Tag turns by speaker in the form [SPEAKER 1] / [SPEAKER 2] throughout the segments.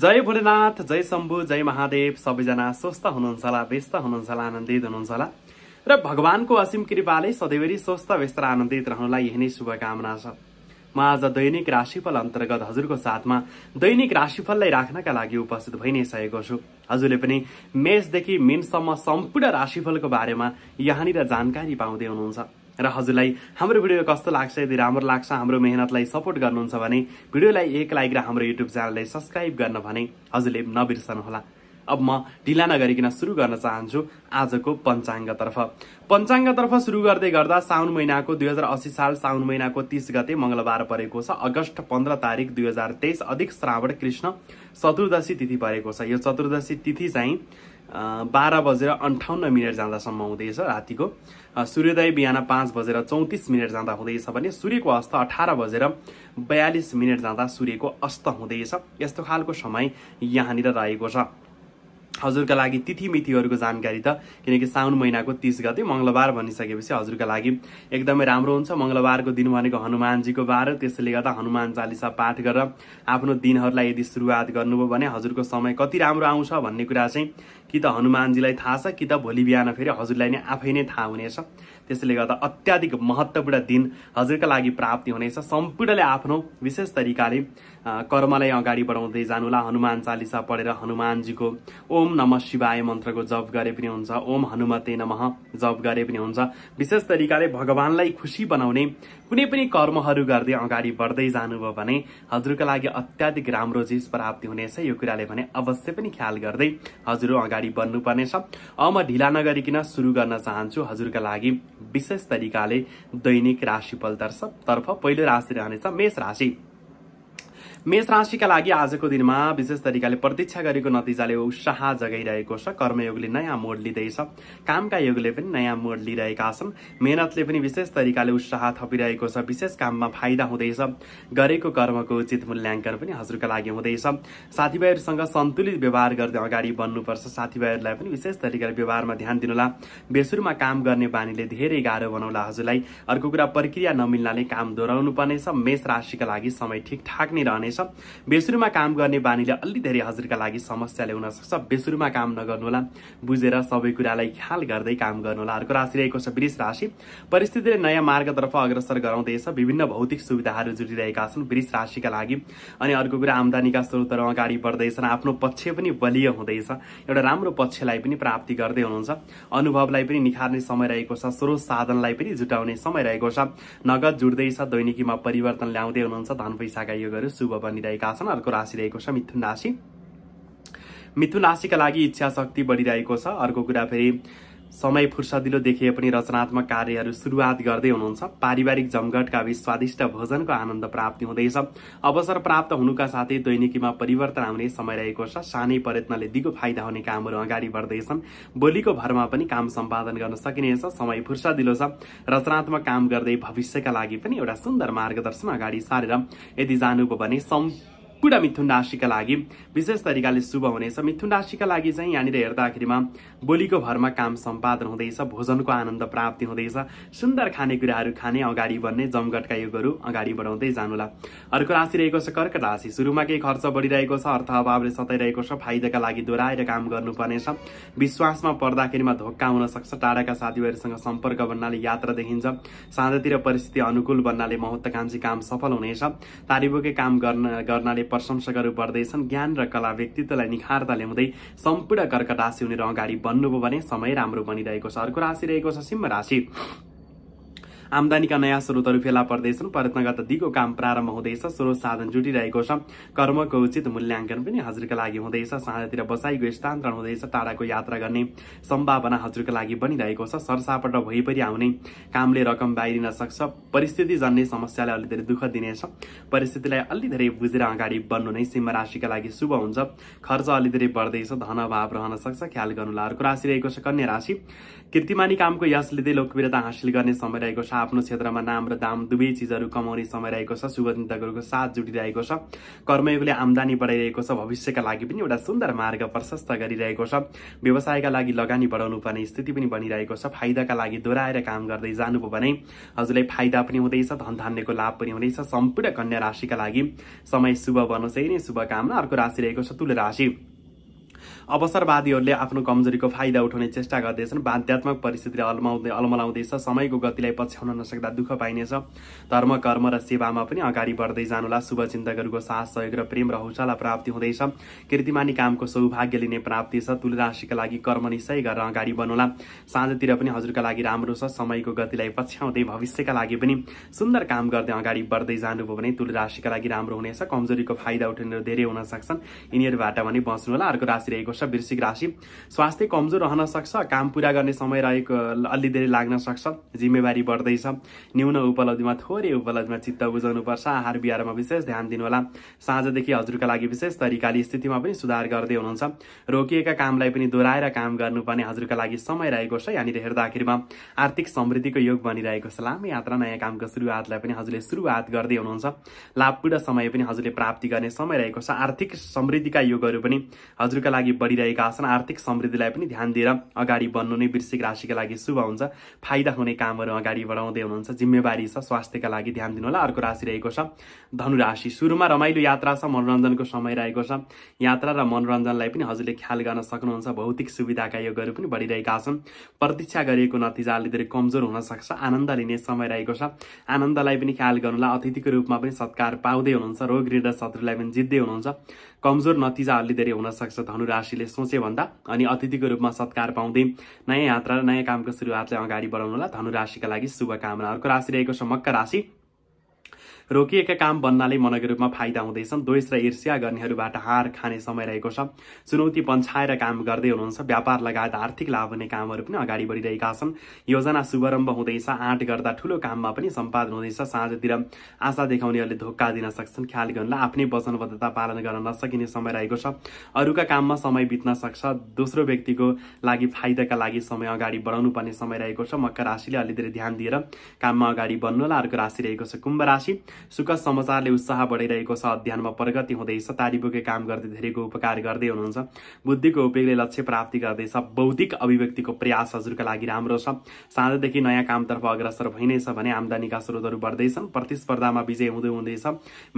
[SPEAKER 1] जय भोलेनाथ जय शम्भु जय महादेव सबैजना स्वस्थ हुनुहुन्छ होला व्यस्त हुनुहुन्छ होला आनन्दित हुनुहुन्छ होला र भगवानको असीम कृपाले सधैँभरि स्वस्थ व्यस्त र आनन्दित रहनुलाई यही नै शुभकामना छ म आज दैनिक राशिफल अन्तर्गत हजुरको साथमा दैनिक राशिफललाई राख्नका लागि उपस्थित भइ नै सकेको छु हजुरले पनि मेषदेखि मिनसम्म सम्पूर्ण राशिफलको बारेमा यहाँनिर जानकारी पाउँदै हुनुहुन्छ र हजुरलाई हाम्रो भिडियो कस्तो लाग्छ यदि राम्रो लाग्छ हाम्रो मेहनतलाई सपोर्ट गर्नुहुन्छ भने भिडियोलाई एक लाइक र हाम्रो युट्युब च्यानललाई सब्सक्राइब गर्न भने हजुरले नबिर्सनुहोला अब म ढिला नगरिकन सुरु गर्न चाहन्छु आजको पञ्चाङ्गतर्फ पञ्चाङ्गतर्फ सुरु गर्दै गर्दा साउन महिनाको दुई हजार असी साल साउन महिनाको तिस गते मङ्गलबार परेको छ अगस्त पन्ध्र तारिक दुई हजार तेइस अधिक श्रावण कृष्ण चतुर्दशी तिथि परेको छ यो चतुर्दशी तिथि चाहिँ बाह्र बजेर अन्ठाउन्न मिनट जाँदासम्म हुँदैछ रातिको सूर्योदय बिहान पाँच बजेर चौतिस मिनट जाँदा हुँदैछ भने सूर्यको अस्त अठार बजेर बयालिस मिनट जाँदा सूर्यको अस्त हुँदैछ यस्तो खालको समय यहाँनिर रहेको छ हजुरका लागि तिथि मितिहरूको जानकारी त किनकि साउन महिनाको तिस गते मङ्गलबार भनिसकेपछि हजुरका लागि एकदमै राम्रो हुन्छ मङ्गलबारको दिन भनेको हनुमानजीको बार त्यसले गर्दा हनुमान चालिसा पाठ गरेर आफ्नो दिनहरूलाई यदि सुरुवात गर्नुभयो भने हजुरको समय कति राम्रो आउँछ भन्ने कुरा चाहिँ कि त हनुमानजीलाई थाहा छ कि त भोलि बिहान फेरि हजुरलाई नै आफै नै थाहा हुनेछ त्यसले गर्दा अत्याधिक महत्त्वपूर्ण दिन हजुरका लागि प्राप्ति हुनेछ सम्पूर्णले आफ्नो विशेष तरिकाले कर्मलाई अगाडि बढाउँदै जानुहोला हनुमान चालिसा पढेर हनुमानजीको ओम ओम नम शिवाय मन्त्रको जप गरे पनि हुन्छ ओम हनुमते नम जप गरे पनि हुन्छ विशेष तरिकाले भगवानलाई खुसी बनाउने कुनै पनि कर्महरू गर्दै अगाडि बढ्दै जानुभयो भने हजुरको लागि अत्याधिक राम्रो चिज प्राप्ति हुनेछ यो कुराले भने अवश्य पनि ख्याल गर्दै हजुर अगाडि बढ्नुपर्नेछ अब म ढिला नगरिकन सुरु गर्न चाहन्छु हजुरका लागि विशेष तरिकाले दैनिक राशिफल तर्फ पहिलो राशि रहनेछ मेष राशि मेष राशिका लागि आजको दिनमा विशेष तरिकाले प्रतीक्षा गरेको नतिजाले उत्साह जगाइरहेको छ कर्मयोगले नयाँ मोड लिँदैछ कामका योगले पनि नयाँ मोड लिइरहेका छन् मेहनतले पनि विशेष तरिकाले उत्साह थपिरहेको छ विशेष काममा फाइदा हुँदैछ गरेको कर्मको उचित मूल्याङ्कन पनि हजुरका लागि हुँदैछ साथीभाइहरूसँग सन्तुलित व्यवहार गर्दै अगाडि बढ्नुपर्छ साथीभाइहरूलाई पनि विशेष तरिकाले व्यवहारमा ध्यान दिनुहोला बेसुरमा काम गर्ने बानीले धेरै गाह्रो बनाउला हजुरलाई अर्को कुरा प्रक्रिया नमिल्नाले काम दोहोऱ्याउनु पर्नेछ मेष राशिका लागि समय ठिकठाक नै रहने हुनेछ बेसुरुमा काम गर्ने बानीले अलि धेरै हजुरका लागि समस्या ल्याउन सक्छ बेसुरुमा काम नगर्नुहोला बुझेर सबै कुरालाई ख्याल गर्दै काम गर्नुहोला अर्को राशि रहेको छ वृष राशि परिस्थितिले नयाँ मार्गतर्फ अग्रसर गराउँदैछ विभिन्न भौतिक सुविधाहरू जुटिरहेका छन् वृष राशिका लागि अनि अर्को कुरा आमदानीका स्रोतहरू अगाडि बढ्दैछन् आफ्नो पक्ष पनि बलियो हुँदैछ एउटा राम्रो पक्षलाई पनि प्राप्ति गर्दै हुनुहुन्छ अनुभवलाई पनि निखार्ने समय रहेको छ स्रोत साधनलाई पनि जुटाउने समय रहेको छ नगद जुट्दैछ दैनिकीमा परिवर्तन ल्याउँदै हुनुहुन्छ धन पैसाका योगहरू शुभ बनिरहेका छन् अर्को राशि रहेको छ मिथुन राशि मिथुन राशिका लागि इच्छा शक्ति बढिरहेको छ अर्को कुरा फेरि समय फुर्सदिलो देखिए पनि रचनात्मक कार्यहरू सुरुवात गर्दै हुनुहुन्छ पारिवारिक जमघटका स्वादिष्ट भोजनको आनन्द प्राप्ति हुँदैछ अवसर प्राप्त हुनुका साथै दैनिकीमा परिवर्तन आउने समय रहेको छ सानै प्रयत्नले दिगो फाइदा हुने कामहरू अगाडि बढ्दैछन् बोलीको भरमा पनि काम सम्पादन गर्न सकिनेछ समय फुर्सदिलो छ रचनात्मक काम गर्दै भविष्यका लागि पनि एउटा सुन्दर मार्गदर्शन अगाडि सारेर यदि जानुभयो भने सम् कुडा मिथुन राशिका लागि विशेष तरिकाले शुभ हुनेछ मिथुन राशिका लागि चाहिँ यहाँनिर हेर्दाखेरिमा बोलीको भरमा काम सम्पादन हुँदैछ भोजनको आनन्द प्राप्ति हुँदैछ सुन्दर खानेकुराहरू खाने अगाडि बढ्ने जमघटका योगहरू अगाडि बढाउँदै जानुला अर्को राशि रहेको छ कर्क राशि सुरुमा केही खर्च बढिरहेको छ अर्थ अभावले सताइरहेको छ फाइदाका लागि दोहोऱ्याएर काम गर्नुपर्नेछ विश्वासमा पर्दाखेरिमा धोका हुन सक्छ टाढाका साथीभाइहरूसँग सम्पर्क बन्नाले यात्रा देखिन्छ साँझतिर परिस्थिति अनुकूल बन्नाले महत्त्वकांक्षी काम सफल हुनेछ तारिबोकै काम गर्न गर्नाले प्रशंसकहरू बढ्दैछन् ज्ञान र कला व्यक्तित्वलाई निखार्दा ल्याउँदै सम्पूर्ण कर्कट राशि हुनेर अगाडि बन्नुभयो भने समय राम्रो बनिरहेको छ अर्को राशि रहेको छ सिंह राशि आमदानीका नयाँ स्रोतहरू फेला पर्दैछन् पर्यटनगत दिगो काम प्रारम्भ हुँदैछ स्रोत साधन जुटिरहेको छ कर्मको उचित मूल्याङ्कन पनि हजुरका लागि हुँदैछ साँझतिर बसाइको स्थान्तरण हुँदैछ टाढाको यात्रा गर्ने सम्भावना हजुरका लागि बनिरहेको छ सरसापट भइपरि आउने कामले रकम बाहिरिन सक्छ परिस्थिति जन्ने समस्यालाई अलि धेरै दुःख दिनेछ परिस्थितिलाई अलि धेरै बुझेर अगाडि बढ्नु नै सिंह राशिका लागि शुभ हुन्छ खर्च अलि धेरै बढ्दैछ धन अभाव रहन सक्छ ख्याल गर्नुलाई अर्को राशि रहेको छ कन्या राशि कीर्तिमानी कामको यसले लोकप्रियता हासिल गर्ने समय रहेको छ आफ्नो क्षेत्रमा नाम र दाम दुवै चिजहरू कमाउने समय रहेको छ शुभ चिन्तकहरूको साथ जुटिरहेको छ कर्मयोगले आम्दानी बढाइरहेको छ भविष्यका लागि पनि एउटा सुन्दर मार्ग प्रशस्त गरिरहेको छ व्यवसायका लागि लगानी बढाउनु पर्ने स्थिति पनि बनिरहेको छ फाइदाका लागि दोहोऱ्याएर काम गर्दै जानुभयो भने हजुरलाई फाइदा पनि हुँदैछ धन धान्यको लाभ पनि हुँदैछ सम्पूर्ण कन्या राशिका लागि समय शुभ भन्नु चाहिँ नै शुभकामना अर्को राशि रहेको छ तुल राशि अवसरवादीहरूले आफ्नो कमजोरीको फाइदा उठाउने चेष्टा गर्दैछन् बाध्यात्मक परिस्थितिले अल्माउँदै अल्मलाउँदैछ समयको गतिलाई पछ्याउन नसक्दा दुःख पाइनेछ धर्म कर्म र सेवामा पनि अगाडि बढ्दै जानुला शुभचिन्तकहरूको साथ सहयोग र प्रेम र हौसला प्राप्ति हुँदैछ कृतिमानी कामको सौभाग्य लिने प्राप्ति छ तुल राशिका लागि कर्मनिश्चय गरेर अगाडि बढ्नुला साँझतिर पनि हजुरका लागि राम्रो छ समयको गतिलाई पछ्याउँदै भविष्यका लागि पनि सुन्दर काम गर्दै अगाडि बढ्दै जानुभयो भने तुल राशिका लागि राम्रो हुनेछ कमजोरीको फाइदा उठाउने धेरै हुन सक्छन् यिनीहरूबाट भने होला अर्को राशि रहेको भएको छ वृश्चिक राशि स्वास्थ्य कमजोर रहन सक्छ काम पुरा गर्ने समय रहेको अलि धेरै लाग्न सक्छ जिम्मेवारी बढ्दैछ न्यून उपलब्धिमा थोरै उपलब्धिमा चित्त बुझाउनुपर्छ आहार बिहारमा विशेष ध्यान दिनुहोला साँझदेखि हजुरका लागि विशेष तरिकाले स्थितिमा पनि सुधार गर्दै हुनुहुन्छ रोकिएका कामलाई पनि दोहोऱ्याएर काम गर्नुपर्ने हजुरका लागि समय रहेको छ यहाँनिर हेर्दाखेरिमा आर्थिक समृद्धिको योग बनिरहेको छ लामो यात्रा नयाँ कामको सुरुवातलाई पनि हजुरले सुरुवात गर्दै हुनुहुन्छ लाभपूर्ण समय पनि हजुरले प्राप्ति गर्ने समय रहेको छ आर्थिक समृद्धिका योगहरू पनि हजुरका लागि बढिरहेका छन् आर्थिक समृद्धिलाई पनि ध्यान दिएर अगाडि बढ्नु नै वृश्चिक राशिका लागि शुभ हुन्छ फाइदा हुने कामहरू अगाडि बढाउँदै हुनुहुन्छ जिम्मेवारी छ स्वास्थ्यका लागि ध्यान दिनुहोला अर्को राशि रहेको छ धनु राशि सुरुमा रमाइलो यात्रा छ मनोरञ्जनको समय रहेको छ यात्रा र मनोरञ्जनलाई पनि हजुरले ख्याल गर्न सक्नुहुन्छ भौतिक सुविधाका योगहरू पनि बढिरहेका छन् प्रतीक्षा गरिएको नतिजा अलि धेरै कमजोर हुनसक्छ आनन्द लिने समय रहेको छ आनन्दलाई पनि ख्याल गर्नुलाई अतिथिको रूपमा पनि सत्कार पाउँदै हुनुहुन्छ रोग ऋण शत्रुलाई पनि जित्दै हुनुहुन्छ कमजोर नतिजा अलि धेरै हुनसक्छ धनुराशि राशिले सोचे भन्दा अनि अतिथिको रूपमा सत्कार पाउँदै नयाँ यात्रा र नयाँ कामको सुरुवातलाई अगाडि बढाउनुलाई धनु राशिका लागि शुभकामना अर्को राशि रहेको छ मक्का राशि रोकिएका काम बन्नाले रूपमा फाइदा हुँदैछन् द्वेष र ईर्ष्या गर्नेहरूबाट हार खाने समय रहेको छ चुनौती पन्छाएर काम गर्दै हुनुहुन्छ व्यापार लगायत आर्थिक लाभ हुने कामहरू पनि अगाडि बढिरहेका छन् योजना शुभारम्भ हुँदैछ आँट गर्दा ठुलो काममा पनि सम्पादन हुँदैछ साँझतिर आशा देखाउनेहरूले धोका दिन सक्छन् ख्याल गर्नुहोला आफ्नै वचनबद्धता पालन गर्न नसकिने समय रहेको छ अरूका काममा समय बित्न सक्छ दोस्रो व्यक्तिको लागि फाइदाका लागि समय अगाडि बढाउनु पर्ने समय रहेको छ मकर राशिले अलि धेरै ध्यान दिएर काममा अगाडि बढ्नु होला अर्को राशि रहेको छ कुम्भ राशि सुख समाचारले उत्साह बढाइरहेको छ अध्ययनमा प्रगति हुँदै सतारी बोके काम गर्दै धेरैको उपकार गर्दै हुनुहुन्छ बुद्धिको उपयोगले लक्ष्य प्राप्ति गर्दैछ बौद्धिक अभिव्यक्तिको प्रयास हजुरका लागि राम्रो छ साँझदेखि नयाँ कामतर्फ अग्रसर भइ नै छ भने आमदानीका स्रोतहरू बढ्दैछन् प्रतिस्पर्धामा विजय हुँदै हुँदैछ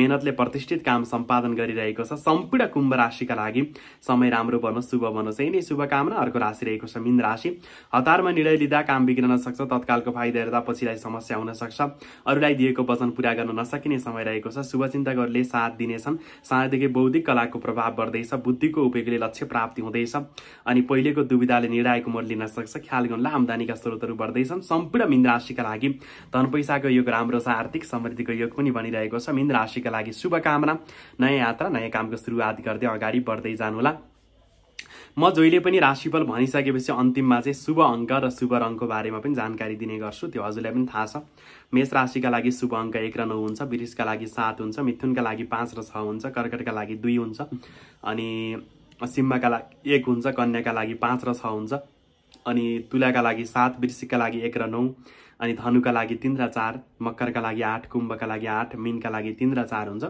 [SPEAKER 1] मेहनतले प्रतिष्ठित काम सम्पादन गरिरहेको छ सम्पूर्ण कुम्भ राशिका लागि समय राम्रो बनोस् शुभ बनोस् यही नै शुभकामना अर्को राशि रहेको छ मिन राशि हतारमा निर्णय लिँदा काम बिग्रन सक्छ तत्कालको फाइदा हेर्दा पछिलाई समस्या हुन सक्छ अरूलाई दिएको वचन पुरा गर्न नसकिने समय रहेको छ शुभचिन्तकहरूले साथ दिनेछन् सानैदेखि बौद्धिक कलाको प्रभाव बढ्दैछ बुद्धिको उपयोगले लक्ष्य प्राप्ति हुँदैछ अनि पहिलेको दुविधाले निर्णायक मोड लिन सक्छ ख्याल गर्नु आमदानीका स्रोतहरू बढ्दैछन् सम्पूर्ण मिन राशिका लागि धन पैसाको योग राम्रो छ आर्थिक समृद्धिको योग पनि बनिरहेको छ मिन राशिका लागि शुभकामना नयाँ यात्रा नयाँ कामको सुरुवात गर्दै अगाडि बढ्दै जानुहोला म जहिले पनि राशिफल भनिसकेपछि अन्तिममा चाहिँ शुभ अङ्क र शुभ रङको बारेमा पनि जानकारी दिने गर्छु त्यो हजुरलाई पनि थाहा छ मेष राशिका लागि शुभ अङ्क एक र नौ हुन्छ वृषका लागि सात हुन्छ मिथुनका लागि पाँच र छ हुन्छ कर्कटका लागि दुई हुन्छ अनि सिम्माका लागि एक हुन्छ कन्याका लागि पाँच र छ हुन्छ अनि तुलाका लागि सात वृश्चिकका लागि एक र नौ अनि धनुका लागि तिन र चार मकरका लागि आठ कुम्भका लागि आठ मिनका लागि तिन र चार हुन्छ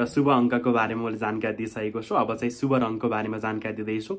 [SPEAKER 1] र शुभ अङ्कको बारेमा मैले जानकारी दिइसकेको छु अब चाहिँ शुभ रङको बारेमा जानकारी दिँदैछु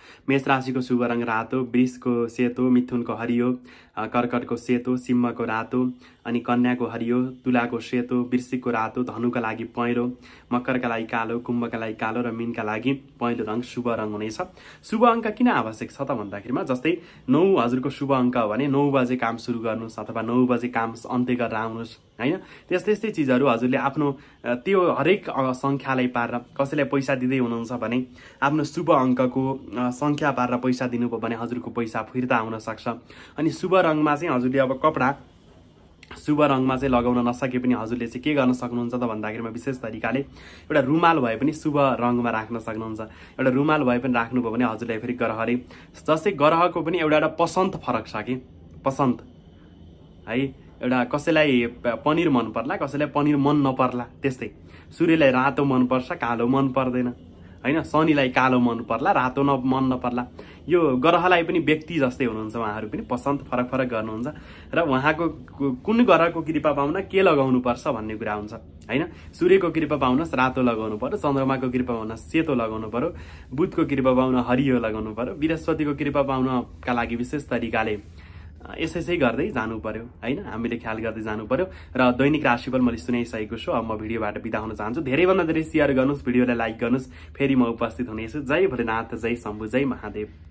[SPEAKER 1] मेष राशिको शुभ रङ रातो वृषको सेतो मिथुनको हरियो कर्कटको सेतो सिम्मको रातो अनि कन्याको हरियो तुलाको सेतो वृश्चिकको रातो धनुको लागि पहेँलो मकरका लागि कालो कुम्भका लागि कालो र मिनका लागि पहेँलो रङ शुभ रङ हुनेछ शुभ अङ्क किन आवश्यक छ त भन्दाखेरिमा जस्तै नौ हजुरको शुभ अङ्क भने नौ बजे काम सुरु गर्नुहोस् अथवा नौ बजे काम अन्त्य गरेर आउनुहोस् होइन त्यस्तै यस्तै चिजहरू हजुरले आफ्नो त्यो हरेक सङ्ख्यालाई पारेर कसैलाई पैसा दिँदै हुनुहुन्छ भने आफ्नो शुभ अङ्कको सङ्ख्या पारेर पैसा दिनुभयो भने हजुरको पैसा फिर्ता सक्छ अनि शुभ रङमा चाहिँ हजुरले अब कपडा शुभ रङमा चाहिँ लगाउन नसके पनि हजुरले चाहिँ के गर्न सक्नुहुन्छ त भन्दाखेरिमा विशेष तरिकाले एउटा रुमाल भए पनि शुभ रङमा राख्न सक्नुहुन्छ एउटा रुमाल भए पनि राख्नुभयो भने हजुरलाई फेरि ग्रहले जस्तै ग्रहको पनि एउटा एउटा पसन्त फरक छ कि पसन्त है एउटा कसैलाई पनिर मन पर्ला कसैलाई पनिर मन नपर्ला त्यस्तै सूर्यलाई रातो मनपर्छ कालो मन पर्दैन होइन शनिलाई कालो मन पर्ला रातो न मन नपर्ला यो ग्रहलाई पनि व्यक्ति जस्तै हुनुहुन्छ उहाँहरू पनि पसन्द फरक फरक गर्नुहुन्छ र उहाँको कुन ग्रहको कृपा पाउन के लगाउनुपर्छ भन्ने कुरा हुन्छ होइन सूर्यको कृपा पाउनुहोस् रातो लगाउनु पऱ्यो चन्द्रमाको कृपा पाउन सेतो लगाउनु पऱ्यो बुधको कृपा पाउन हरियो लगाउनु पऱ्यो बृहस्पतिको कृपा पाउनका लागि विशेष तरिकाले यसै चाहिँ गर्दै जानु पर्यो होइन हामीले ख्याल गर्दै जानु पर्यो र दैनिक राशिफल मैले सुनाइसकेको छु अब म भिडियोबाट बिदा हुन चाहन्छु धेरैभन्दा धेरै सेयर गर्नुहोस् भिडियोलाई लाइक गर्नुहोस् फेरि म उपस्थित हुनेछु जय भोलेनाथ जय शम्भु जय महादेव